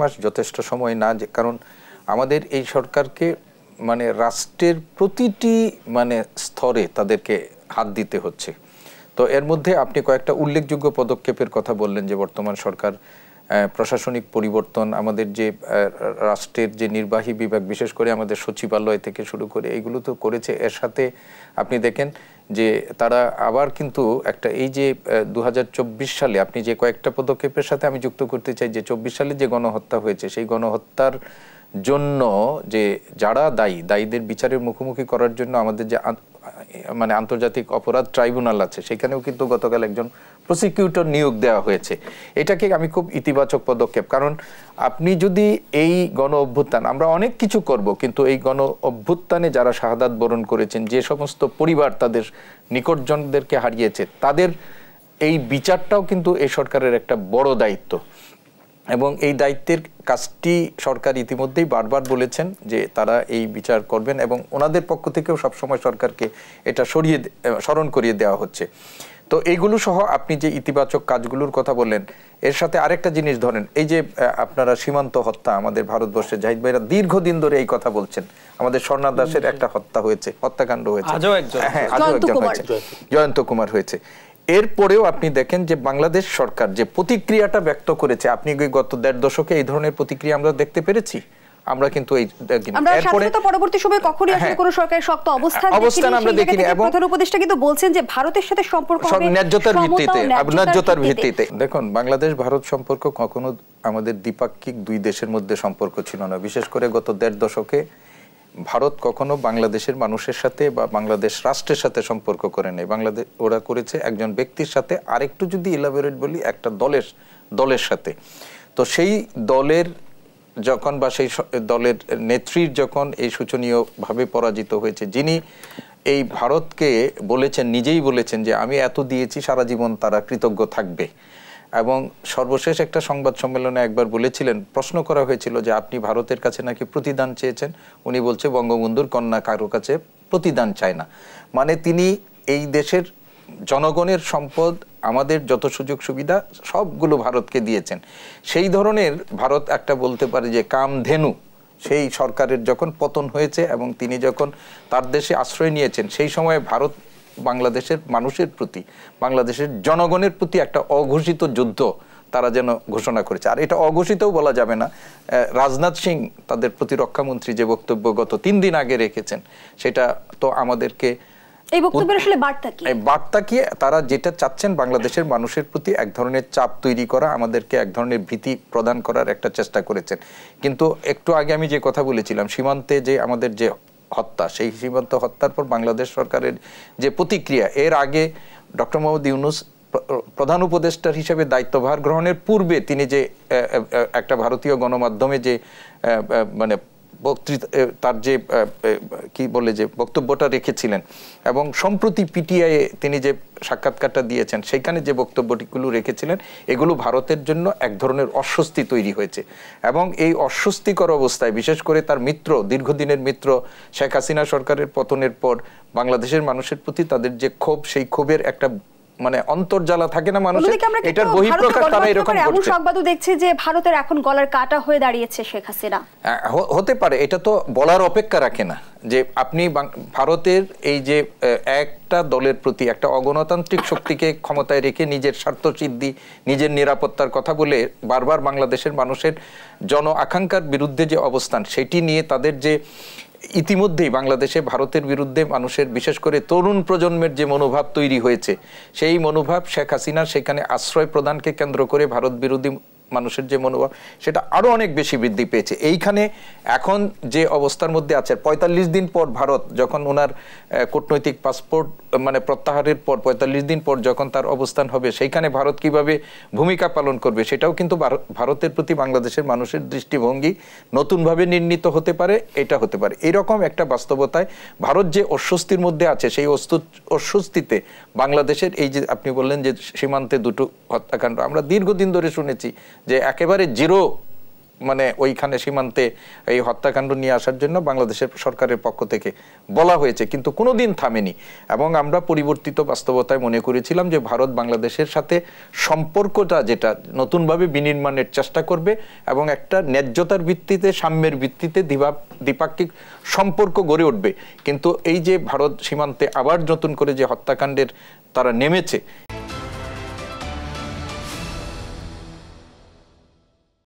মাস যথেষ্ট সময় না যে কারণ আমাদের এই সরকারকে মানে রাষ্ট্রের প্রতিটি মানে স্তরে তাদেরকে হাত দিতে হচ্ছে তো এর মধ্যে আপনি কয়েকটা উল্লেখযোগ্য পদক্ষেপের কথা বললেন যে বর্তমান সরকার প্রশাসনিক পরিবর্তন আমাদের যে রাষ্ট্রের যে নির্বাহী বিভাগ বিশেষ করে আমাদের সচিবালয় থেকে শুরু করে এগুলো তো করেছে এর সাথে আপনি দেখেন যে তারা আবার কিন্তু একটা এই যে দু সালে আপনি যে কয়েকটা পদক্ষেপের সাথে আমি যুক্ত করতে চাই যে চব্বিশ সালে যে গণহত্যা হয়েছে সেই গণহত্যার জন্য যে যারা দায়ী দায়ীদের বিচারের মুখোমুখি করার জন্য আমাদের যে মানে আন্তর্জাতিক অপরাধ ট্রাইব্যুনাল আছে সেখানেও কিন্তু গতকাল একজন প্রসিকিউটর নিয়োগ দেওয়া হয়েছে এটাকে আমি খুব ইতিবাচক পদক্ষেপ কারণ আপনি যদি এই গণ অভ্যুত্থান আমরা অনেক কিছু করব কিন্তু এই গণ অভ্যুত্থানে যারা শাহাদাত বরণ করেছেন যে সমস্ত পরিবার তাদের নিকটজনদেরকে হারিয়েছে তাদের এই বিচারটাও কিন্তু এই সরকারের একটা বড় দায়িত্ব এবং এই দায়িত্বের কাজটি সরকার ইতিমধ্যেই বারবার বলেছেন যে তারা এই বিচার করবেন এবং ওনাদের পক্ষ থেকেও সবসময় সরকারকে এটা সরিয়ে স্মরণ করিয়ে দেওয়া হচ্ছে তো এইগুলো সহ আপনি যে ইতিবাচক কাজগুলোর কথা বললেন এর সাথে আরেকটা জিনিস ধরেন এই যে আপনারা সীমান্ত হত্যা আমাদের ভারতবর্ষের জাহিদ ভাইরা দীর্ঘদিন ধরে এই কথা বলছেন আমাদের স্বর্ণা দাসের একটা হত্যা হয়েছে হত্যাকাণ্ড হয়েছে হ্যাঁ, জয়ন্ত কুমার হয়েছে এরপরেও আপনি দেখেন যে বাংলাদেশ সরকার যে প্রতিক্রিয়াটা ব্যক্ত করেছে আপনি গত দেড় দশকে এই ধরনের প্রতিক্রিয়া আমরা দেখতে পেরেছি আমরা কিন্তু এই পরবর্তী সময়ে কখনোই আসলে হ্যাঁ। কোনো সরকারের শক্ত অবস্থান হ্যাঁ, অবস্থান আমরা দেখিনি এবং প্রধান উপদেষ্টা কিন্তু বলছেন যে ভারতের সাথে সম্পর্ক হবে ন্যায্যতার ভিত্তিতে ন্যায্যতার ভিত্তিতে দেখুন বাংলাদেশ ভারত সম্পর্ক কখনো আমাদের দ্বিপাক্ষিক দুই দেশের মধ্যে সম্পর্ক ছিল না বিশেষ করে গত দেড় দশকে ভারত কখনো বাংলাদেশের মানুষের সাথে বা বাংলাদেশ রাষ্ট্রের সাথে সম্পর্ক করে নেই বাংলাদেশ ওরা করেছে একজন ব্যক্তির সাথে আরেকটু যদি ইলাবোরেট বলি একটা দলের দলের সাথে তো সেই দলের যখন বা সেই দলের নেত্রীর যখন এই শোচনীয়ভাবে পরাজিত হয়েছে যিনি এই ভারতকে বলেছেন নিজেই বলেছেন যে আমি এত দিয়েছি সারা জীবন তারা কৃতজ্ঞ থাকবে এবং সর্বশেষ একটা সংবাদ সম্মেলনে একবার বলেছিলেন প্রশ্ন করা হয়েছিল যে আপনি ভারতের কাছে নাকি প্রতিদান চেয়েছেন উনি বলছে বঙ্গবন্ধুর কন্যা কারো কাছে প্রতিদান চায় না মানে তিনি এই দেশের জনগণের সম্পদ আমাদের যত সুযোগ সুবিধা সবগুলো ভারতকে দিয়েছেন সেই ধরনের ভারত একটা বলতে পারে যে কাম ধেনু সেই সরকারের যখন পতন হয়েছে এবং তিনি যখন তার দেশে আশ্রয় নিয়েছেন সেই সময়ে ভারত বাংলাদেশের মানুষের প্রতি বাংলাদেশের জনগণের প্রতি একটা অঘোষিত যুদ্ধ তারা যেন ঘোষণা করেছে আর এটা অঘোষিতও বলা যাবে না রাজনাথ সিং তাদের প্রতিরক্ষামন্ত্রী যে বক্তব্য গত তিন দিন আগে রেখেছেন সেটা তো আমাদেরকে এই বার্তা কি তারা যেটা চাচ্ছেন বাংলাদেশের মানুষের প্রতি এক ধরনের চাপ তৈরি করা আমাদেরকে এক ধরনের ভীতি প্রদান করার একটা চেষ্টা করেছেন কিন্তু একটু আগে আমি যে কথা বলেছিলাম সীমান্তে যে আমাদের যে হত্যা সেই সীমান্ত হত্যার পর বাংলাদেশ সরকারের যে প্রতিক্রিয়া এর আগে ডক্টর মোহাম্মদ ইউনুস প্রধান উপদেষ্টার হিসেবে দায়িত্বভার গ্রহণের পূর্বে তিনি যে একটা ভারতীয় গণমাধ্যমে যে মানে বক্তৃতা তার যে কি বলে যে বক্তব্যটা রেখেছিলেন এবং সম্প্রতি পিটিআই তিনি যে সাক্ষাৎকারটা দিয়েছেন সেখানে যে বক্তব্যটিগুলো রেখেছিলেন এগুলো ভারতের জন্য এক ধরনের অস্বস্তি তৈরি হয়েছে এবং এই অস্বস্তিকর অবস্থায় বিশেষ করে তার মিত্র দীর্ঘদিনের মিত্র শেখ হাসিনা সরকারের পতনের পর বাংলাদেশের মানুষের প্রতি তাদের যে ক্ষোভ সেই ক্ষোভের একটা মানে অন্তর্জালা থাকে না মানুষের এটার বহিঃপ্রকাশ তারা এরকম করছে এমন সংবাদও দেখছি যে ভারতের এখন গলার কাটা হয়ে দাঁড়িয়েছে শেখ হাসিনা হ্যাঁ, হতে পারে এটা তো বলার অপেক্ষা রাখে না যে আপনি ভারতের এই যে একটা দলের প্রতি একটা অগণতান্ত্রিক শক্তিকে ক্ষমতায় রেখে নিজের স্বার্থ সিদ্ধি নিজের নিরাপত্তার কথা বলে বারবার বাংলাদেশের মানুষের জন আকাঙ্ক্ষার বিরুদ্ধে যে অবস্থান সেটি নিয়ে তাদের যে ইতিমধ্যেই বাংলাদেশে ভারতের বিরুদ্ধে মানুষের বিশেষ করে তরুণ প্রজন্মের যে মনোভাব তৈরি হয়েছে সেই মনোভাব শেখ হাসিনার সেখানে আশ্রয় প্রদানকে কেন্দ্র করে ভারত বিরোধী মানুষের যে মনোভাব সেটা আরও অনেক বেশি বৃদ্ধি পেয়েছে এইখানে এখন যে অবস্থার মধ্যে আছে পঁয়তাল্লিশ দিন পর ভারত যখন ওনার কূটনৈতিক পাসপোর্ট মানে প্রত্যাহারের পর পঁয়তাল্লিশ দিন পর যখন তার অবস্থান হবে সেইখানে ভারত কিভাবে ভূমিকা পালন করবে সেটাও কিন্তু ভারতের প্রতি বাংলাদেশের মানুষের দৃষ্টিভঙ্গি নতুনভাবে নির্ণীত হতে পারে এটা হতে পারে এরকম একটা বাস্তবতায় ভারত যে অস্বস্তির মধ্যে আছে সেই অস্বস্তিতে বাংলাদেশের এই যে আপনি বললেন যে সীমান্তে দুটো হত্যাকাণ্ড আমরা দীর্ঘদিন ধরে শুনেছি যে একেবারে জিরো মানে ওইখানে সীমান্তে এই হত্যাকাণ্ড নিয়ে আসার জন্য বাংলাদেশের সরকারের পক্ষ থেকে বলা হয়েছে কিন্তু কোনো দিন থামেনি এবং আমরা পরিবর্তিত বাস্তবতায় মনে করেছিলাম যে ভারত বাংলাদেশের সাথে সম্পর্কটা যেটা নতুনভাবে বিনির্মাণের চেষ্টা করবে এবং একটা ন্যায্যতার ভিত্তিতে সাম্যের ভিত্তিতে দ্বিভা দ্বিপাক্ষিক সম্পর্ক গড়ে উঠবে কিন্তু এই যে ভারত সীমান্তে আবার নতুন করে যে হত্যাকাণ্ডের তারা নেমেছে